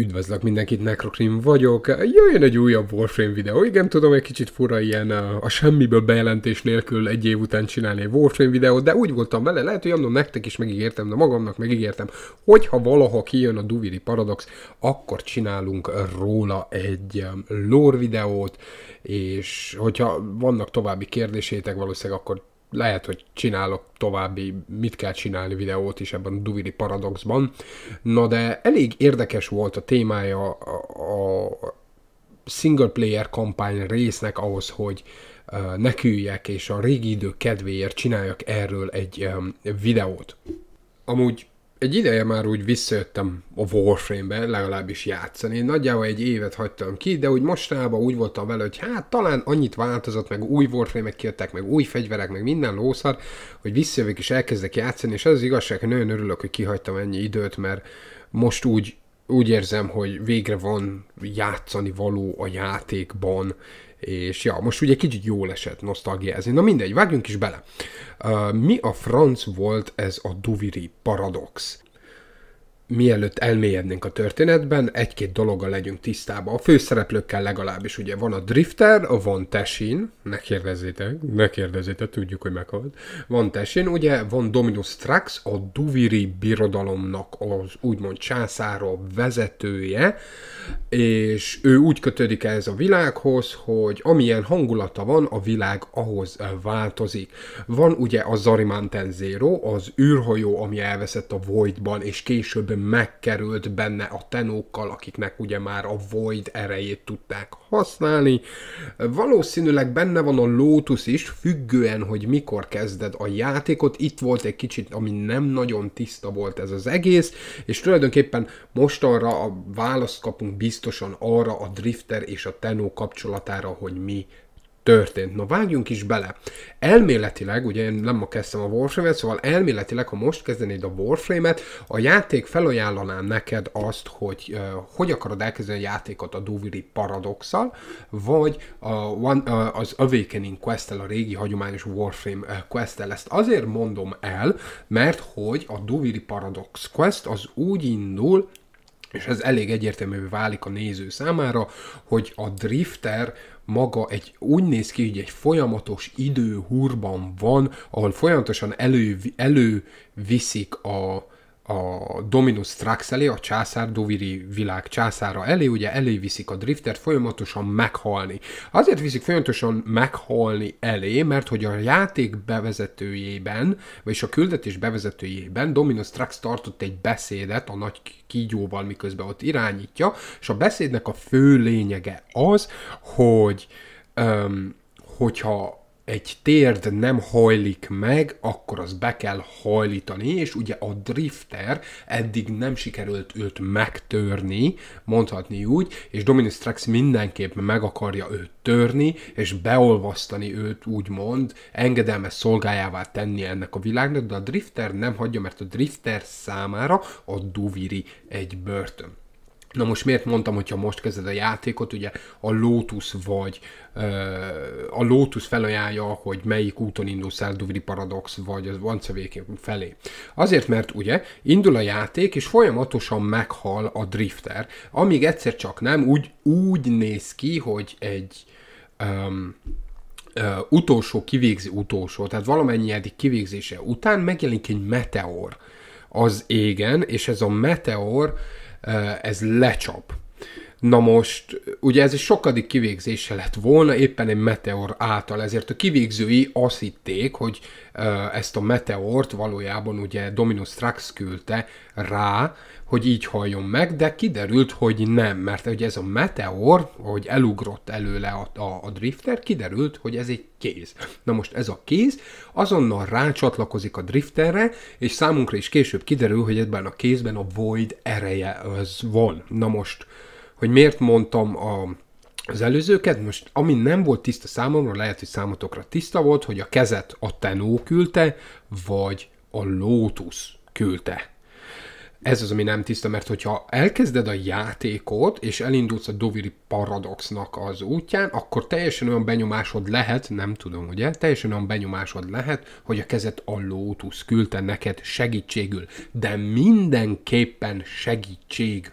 Üdvözlök mindenkit, Necrocrim vagyok. Jöjjön egy újabb Warframe videó. Igen, tudom, egy kicsit fura ilyen a, a semmiből bejelentés nélkül egy év után csinálni egy Warframe videót, de úgy voltam vele, lehet, hogy annak nektek is megígértem, de magamnak megígértem, hogy ha valaha kijön a Duviri Paradox, akkor csinálunk róla egy um, lore videót, és hogyha vannak további kérdésétek, valószínűleg akkor lehet, hogy csinálok további mit kell csinálni videót is ebben a Duviri Paradoxban. Na de elég érdekes volt a témája a, single player kampány résznek ahhoz, hogy neküljek és a régi idő kedvéért csináljak erről egy videót. Amúgy egy ideje már úgy visszajöttem a Warframe-be, legalábbis játszani. Nagyjából egy évet hagytam ki, de úgy mostanában úgy voltam vele, hogy hát talán annyit változott, meg új Warframe-ek kijöttek, meg új fegyverek, meg minden lószar, hogy visszajövök és elkezdek játszani, és ez az igazság, hogy nagyon örülök, hogy kihagytam ennyi időt, mert most úgy úgy érzem, hogy végre van játszani való a játékban, és ja, most ugye kicsit jól esett nosztalgiázni. Na mindegy, vágjunk is bele. Uh, mi a franc volt ez a Duviri paradox? mielőtt elmélyednénk a történetben, egy-két dologgal legyünk tisztában. A főszereplőkkel legalábbis ugye van a Drifter, van Tessin, ne kérdezzétek, ne kérdezzétek, tudjuk, hogy meghalt. Van Tessin, ugye van Dominus Trax, a Duviri birodalomnak az úgymond császára vezetője, és ő úgy kötődik ez a világhoz, hogy amilyen hangulata van, a világ ahhoz változik. Van ugye a Zarimanten Zero, az űrhajó, ami elveszett a Voidban, és később megkerült benne a tenókkal, akiknek ugye már a Void erejét tudták használni. Valószínűleg benne van a Lotus is, függően, hogy mikor kezded a játékot. Itt volt egy kicsit, ami nem nagyon tiszta volt ez az egész, és tulajdonképpen mostanra a választ kapunk biztosan arra a Drifter és a Tenó kapcsolatára, hogy mi történt. Na vágjunk is bele. Elméletileg, ugye én nem ma kezdtem a Warframe-et, szóval elméletileg, ha most kezdenéd a Warframe-et, a játék felajánlaná neked azt, hogy uh, hogy akarod elkezdeni a játékot a Doviri paradoxal, vagy a One, uh, az Awakening quest a régi hagyományos Warframe uh, quest tel Ezt azért mondom el, mert hogy a Doviri Paradox Quest az úgy indul, és ez elég egyértelművé válik a néző számára, hogy a drifter maga egy, úgy néz ki, hogy egy folyamatos időhúrban van, ahol folyamatosan elő, előviszik a, a Dominus Strax elé, a császár Doviri világ császára elé, ugye elé viszik a driftert folyamatosan meghalni. Azért viszik folyamatosan meghalni elé, mert hogy a játék bevezetőjében, vagyis a küldetés bevezetőjében Dominus Strax tartott egy beszédet a nagy kígyóval, miközben ott irányítja, és a beszédnek a fő lényege az, hogy öm, hogyha egy térd nem hajlik meg, akkor az be kell hajlítani, és ugye a drifter eddig nem sikerült őt megtörni, mondhatni úgy, és Dominus Strax mindenképp meg akarja őt törni, és beolvasztani őt úgymond, engedelmes szolgájává tenni ennek a világnak, de a drifter nem hagyja, mert a drifter számára a duviri egy börtön. Na most miért mondtam, hogyha most kezded a játékot, ugye a Lotus vagy, a Lotus felajánlja, hogy melyik úton indulsz el, Duvri Paradox vagy az Once felé. Azért, mert ugye indul a játék, és folyamatosan meghal a drifter, amíg egyszer csak nem, úgy, úgy néz ki, hogy egy... Um, Uh, utolsó kivégzi utolsó, tehát valamennyi eddig kivégzése után megjelenik egy meteor az égen, és ez a meteor uh, uh, as Lechop. Na most, ugye ez egy sokadik kivégzése lett volna, éppen egy meteor által, ezért a kivégzői azt hitték, hogy ezt a meteort valójában ugye Dominus Strax küldte rá, hogy így halljon meg, de kiderült, hogy nem, mert ugye ez a meteor, hogy elugrott előle a, a, a drifter, kiderült, hogy ez egy kéz. Na most ez a kéz azonnal rácsatlakozik a drifterre, és számunkra is később kiderül, hogy ebben a kézben a void ereje az van. Na most hogy miért mondtam a, az előzőket, most ami nem volt tiszta számomra, lehet, hogy számotokra tiszta volt, hogy a kezet a tenó küldte, vagy a lótusz küldte. Ez az, ami nem tiszta, mert hogyha elkezded a játékot, és elindulsz a Doviri paradoxnak az útján, akkor teljesen olyan benyomásod lehet, nem tudom, ugye, teljesen olyan benyomásod lehet, hogy a kezet a Lotus küldte neked segítségül, de mindenképpen segítség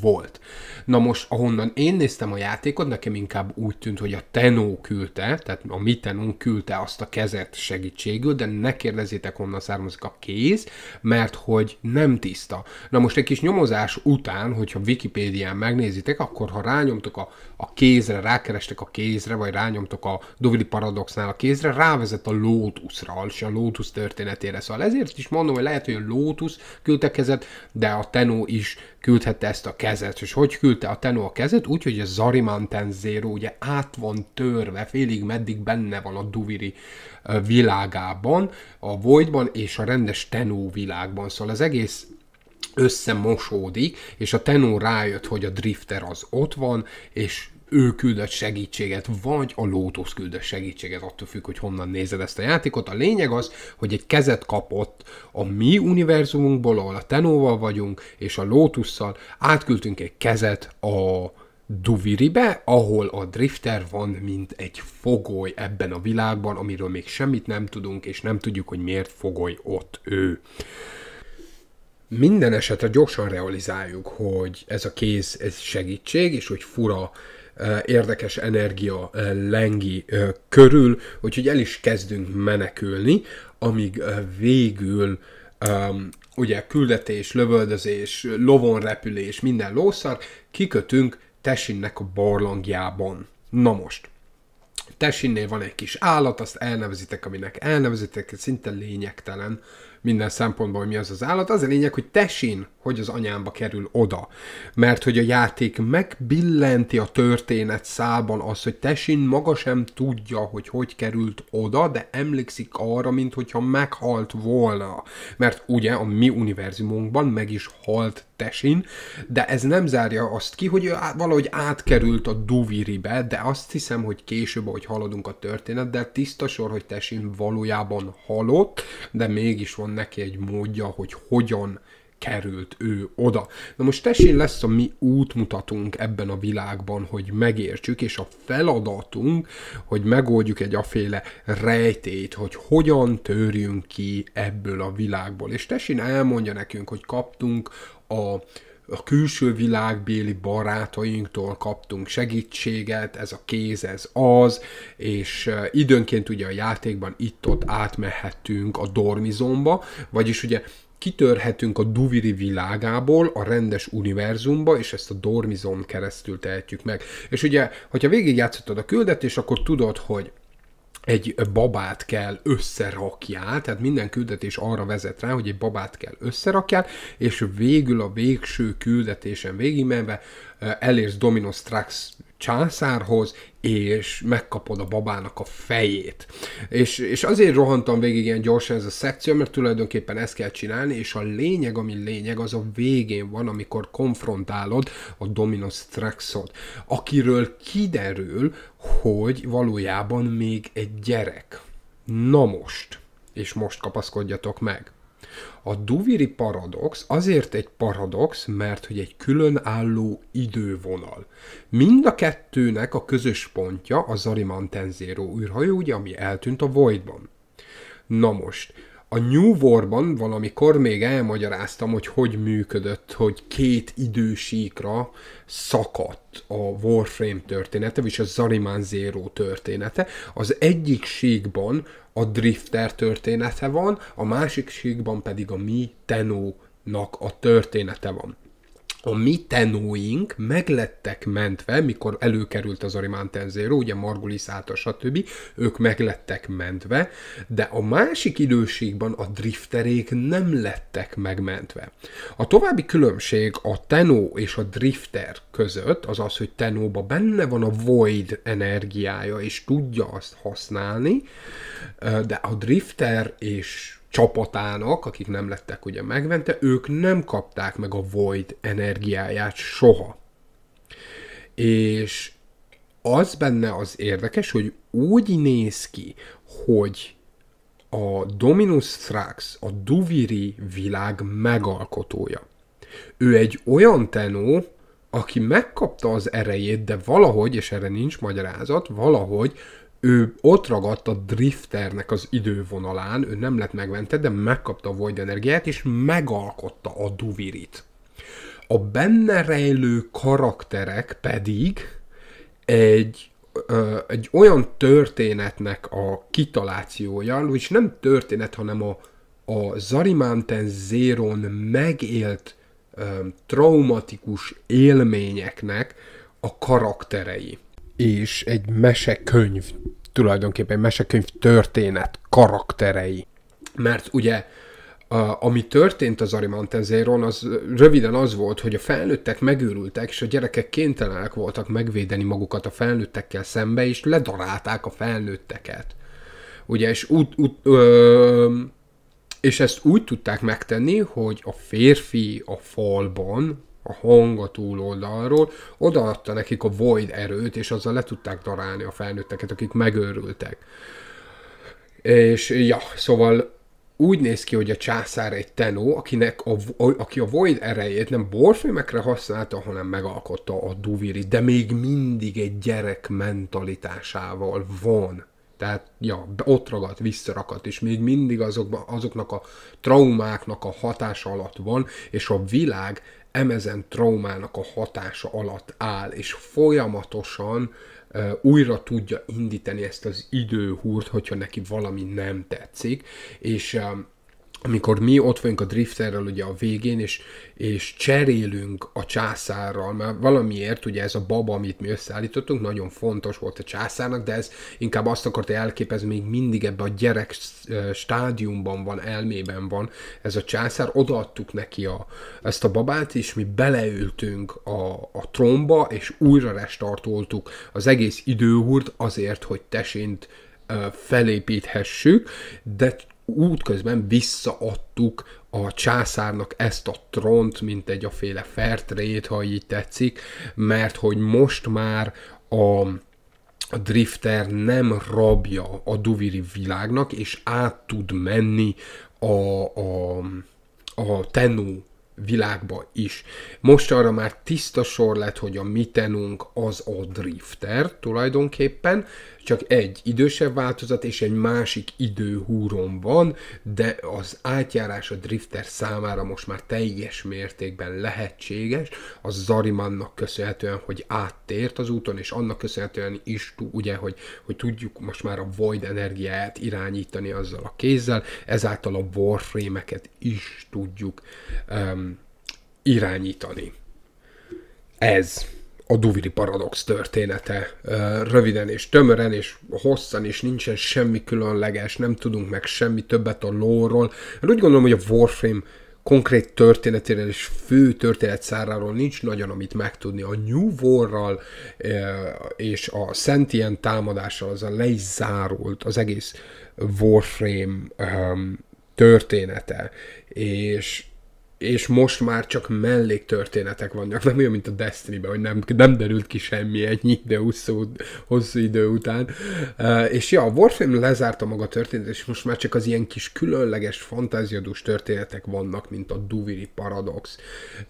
volt. Na most, ahonnan én néztem a játékot, nekem inkább úgy tűnt, hogy a Tenó küldte, tehát a mi Tenón küldte azt a kezet segítségül, de ne kérdezzétek, honnan származik a kéz, mert hogy nem tiszta. Na most egy kis nyomozás után, hogyha Wikipédián megnézitek, akkor ha rányomtok a, a kézre, rákerestek a kézre, vagy rányomtok a Dovili Paradoxnál a kézre, rávezet a Lótuszra, és a Lótusz történetére. Szóval ezért is mondom, hogy lehet, hogy a Lótusz küldte kezet, de a Tenó is küldhette ezt a kezet. És hogy küldte a Tenó a kezet? Úgy, hogy a Zarimanten Zero ugye át van törve, félig meddig benne van a Duviri világában, a Voidban és a rendes Tenó világban. Szóval az egész összemosódik, és a Tenó rájött, hogy a Drifter az ott van, és ő küldött segítséget, vagy a lotus küldött segítséget, attól függ, hogy honnan nézed ezt a játékot. A lényeg az, hogy egy kezet kapott a mi univerzumunkból, ahol a Tenóval vagyunk, és a Lótusszal átküldtünk egy kezet a Duviribe, ahol a Drifter van, mint egy fogoly ebben a világban, amiről még semmit nem tudunk, és nem tudjuk, hogy miért fogoly ott ő. Minden esetre gyorsan realizáljuk, hogy ez a kéz ez segítség, és hogy fura érdekes energia lengi körül, úgyhogy el is kezdünk menekülni, amíg végül ugye küldetés, lövöldözés, lovon repülés, minden lószar, kikötünk Tesinnek a barlangjában. Na most, Tesinnél van egy kis állat, azt elnevezitek, aminek elnevezitek, szinte lényegtelen minden szempontból, hogy mi az az állat. Az a lényeg, hogy tesin, hogy az anyámba kerül oda. Mert hogy a játék megbillenti a történet szában az, hogy tesin maga sem tudja, hogy hogy került oda, de emlékszik arra, mint meghalt volna. Mert ugye a mi univerzumunkban meg is halt tesin, de ez nem zárja azt ki, hogy ő valahogy átkerült a duviribe, de azt hiszem, hogy később, ahogy haladunk a történet, de tiszta sor, hogy tesin valójában halott, de mégis van neki egy módja, hogy hogyan került ő oda. Na most tessén lesz a mi útmutatunk ebben a világban, hogy megértsük, és a feladatunk, hogy megoldjuk egy aféle rejtét, hogy hogyan törjünk ki ebből a világból. És tessén elmondja nekünk, hogy kaptunk a a külső világbéli barátainktól kaptunk segítséget, ez a kéz, ez az, és e, időnként ugye a játékban itt-ott átmehettünk a dormizomba, vagyis ugye kitörhetünk a Duviri világából a rendes univerzumba, és ezt a dormizon keresztül tehetjük meg. És ugye, hogyha végigjátszottad a küldetés, akkor tudod, hogy egy babát kell összerakjál, tehát minden küldetés arra vezet rá, hogy egy babát kell összerakjál, és végül a végső küldetésen végigmenve eh, elérsz Domino Strax császárhoz, és megkapod a babának a fejét. És, és azért rohantam végig ilyen gyorsan ez a szekció, mert tulajdonképpen ezt kell csinálni, és a lényeg, ami lényeg, az a végén van, amikor konfrontálod a Dominus Trexot, akiről kiderül, hogy valójában még egy gyerek. Na most, és most kapaszkodjatok meg. A duviri paradox azért egy paradox, mert hogy egy különálló idővonal. Mind a kettőnek a közös pontja a Zariman Tenzero űrhajó, ugye, ami eltűnt a Voidban. Na most, a New War-ban valamikor még elmagyaráztam, hogy hogy működött, hogy két idősíkra szakadt a Warframe története, és a Zariman Zero története. Az egyik síkban a Drifter története van, a másik síkban pedig a Mi Tenónak a története van a mi tenóink meglettek mentve, mikor előkerült az Arimán Tenzéro, ugye Margulis által, stb., ők meglettek mentve, de a másik időségben a drifterék nem lettek megmentve. A további különbség a tenó és a drifter között az az, hogy tenóba benne van a void energiája, és tudja azt használni, de a drifter és csapatának, akik nem lettek ugye megvente, ők nem kapták meg a Void energiáját soha. És az benne az érdekes, hogy úgy néz ki, hogy a Dominus Thrax a Duviri világ megalkotója. Ő egy olyan tenó, aki megkapta az erejét, de valahogy, és erre nincs magyarázat, valahogy ő ott ragadt a drifternek az idővonalán, ő nem lett megmentve, de megkapta a void energiát, és megalkotta a duvirit. A benne rejlő karakterek pedig egy, ö, egy olyan történetnek a kitalációja, és nem történet, hanem a, a Zarimanten Zéron megélt ö, traumatikus élményeknek a karakterei és egy mesekönyv, tulajdonképpen egy mesekönyv történet karakterei. Mert ugye a, ami történt az Arimantezéron, az röviden az volt, hogy a felnőttek megőrültek, és a gyerekek kénytelenek voltak megvédeni magukat a felnőttekkel szembe, és ledarálták a felnőtteket. Ugye, és, úgy, úgy, ö, és ezt úgy tudták megtenni, hogy a férfi a falban, a hang a túloldalról, odaadta nekik a void erőt, és azzal le tudták darálni a felnőtteket, akik megőrültek. És ja, szóval úgy néz ki, hogy a császár egy tenó, akinek a, a, aki a Void erejét nem borfilmekre használta, hanem megalkotta a Duviri, de még mindig egy gyerek mentalitásával van. Tehát, ja, ott ragadt, visszarakadt, és még mindig azokba, azoknak a traumáknak a hatása alatt van, és a világ emezen traumának a hatása alatt áll, és folyamatosan uh, újra tudja indítani ezt az időhúrt, hogyha neki valami nem tetszik, és amikor mi ott vagyunk a drifterrel ugye a végén, és, és cserélünk a császárral, mert valamiért ugye ez a baba, amit mi összeállítottunk, nagyon fontos volt a császárnak, de ez inkább azt akarta elképezni, még mindig ebbe a gyerek stádiumban van, elmében van ez a császár, odaadtuk neki a, ezt a babát, és mi beleültünk a, a tromba, és újra restartoltuk az egész időhúrt azért, hogy tesint felépíthessük, de útközben visszaadtuk a császárnak ezt a tront, mint egy a féle fertrét, ha így tetszik, mert hogy most már a a drifter nem rabja a duviri világnak, és át tud menni a, a, a tenú világba is. Most arra már tiszta sor lett, hogy a mi tenunk az a drifter tulajdonképpen, csak egy idősebb változat és egy másik időhúron van, de az átjárás a drifter számára most már teljes mértékben lehetséges, a Zarimannak köszönhetően, hogy áttért az úton, és annak köszönhetően is, ugye, hogy, hogy tudjuk most már a void energiáját irányítani azzal a kézzel, ezáltal a warframe is tudjuk um, irányítani. Ez a Duviri Paradox története. Röviden és tömören és hosszan, is nincsen semmi különleges, nem tudunk meg semmi többet a lóról. Hát úgy gondolom, hogy a Warframe konkrét történetéről és fő történetszáráról nincs nagyon amit megtudni. A New War-ral és a Sentient támadással az a le is zárult az egész Warframe története, és és most már csak melléktörténetek vannak, nem olyan, mint a destiny hogy nem, nem derült ki semmi ennyi de hosszú, hosszú idő után. Uh, és ja, a Warframe lezárta maga történetet, és most már csak az ilyen kis különleges, fantáziadús történetek vannak, mint a Duviri Paradox.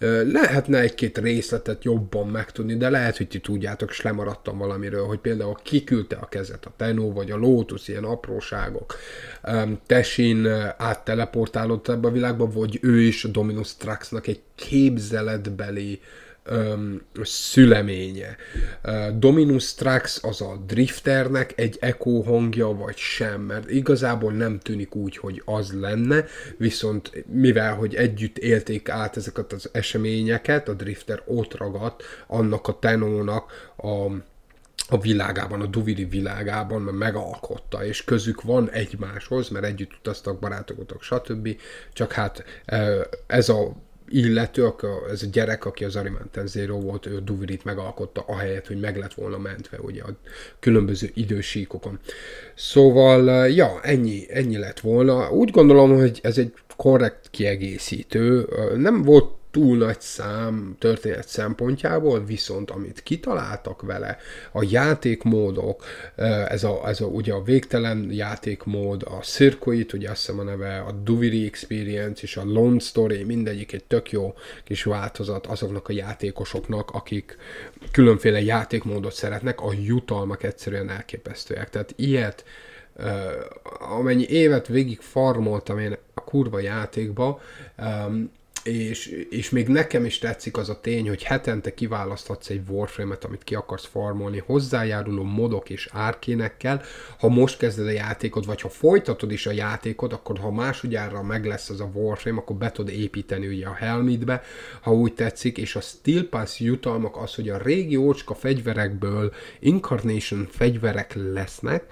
Uh, lehetne egy-két részletet jobban megtudni, de lehet, hogy ti tudjátok, és lemaradtam valamiről, hogy például kiküldte a kezet a Tenó, vagy a Lotus, ilyen apróságok. Um, Tesin átteleportálott ebbe a világba, vagy ő is a Domin Dominus Traxnak egy képzeletbeli öm, szüleménye. Dominus Trax az a drifternek egy eko hangja, vagy sem, mert igazából nem tűnik úgy, hogy az lenne, viszont mivel, hogy együtt élték át ezeket az eseményeket, a drifter ott ragadt annak a tenónak a a világában, a duvidi világában mert megalkotta, és közük van egymáshoz, mert együtt utaztak, barátokotok, stb. Csak hát e, ez a illető, ez a gyerek, aki az Arimenten Zero volt, ő Duvirit megalkotta, ahelyett, hogy meg lett volna mentve ugye a különböző idősíkokon. Szóval, e, ja, ennyi, ennyi lett volna. Úgy gondolom, hogy ez egy korrekt kiegészítő. E, nem volt túl nagy szám történet szempontjából, viszont amit kitaláltak vele, a játékmódok, ez a, ez a ugye a végtelen játékmód, a Circuit, ugye azt hiszem a neve, a Duviri Experience és a Lone Story, mindegyik egy tök jó kis változat azoknak a játékosoknak, akik különféle játékmódot szeretnek, a jutalmak egyszerűen elképesztőek. Tehát ilyet amennyi évet végig farmoltam én a kurva játékba, és, és még nekem is tetszik az a tény, hogy hetente kiválaszthatsz egy Warframe-et, amit ki akarsz farmolni, hozzájáruló modok és árkénekkel. Ha most kezded a játékod, vagy ha folytatod is a játékod, akkor ha másodjára meg lesz az a Warframe, akkor be tud építeni ugye a helmidbe. ha úgy tetszik, és a Steel Pass jutalmak az, hogy a régi ócska fegyverekből Incarnation fegyverek lesznek,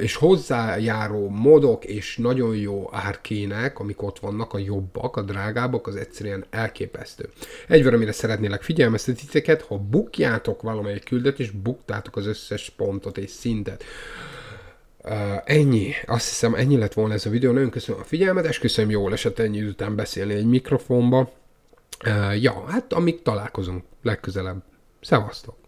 és hozzájáró modok és nagyon jó árkének, amik ott vannak, a jobbak, a drágábbak, az egyszerűen elképesztő. Egyben, amire szeretnélek figyelmeztetni titeket, ha bukjátok valamelyik és buktátok az összes pontot és szintet. Uh, ennyi, azt hiszem ennyi lett volna ez a videó, nagyon köszönöm a figyelmet, és köszönöm jól esett ennyi után beszélni egy mikrofonba. Uh, ja, hát amíg találkozunk legközelebb. Szevasztok!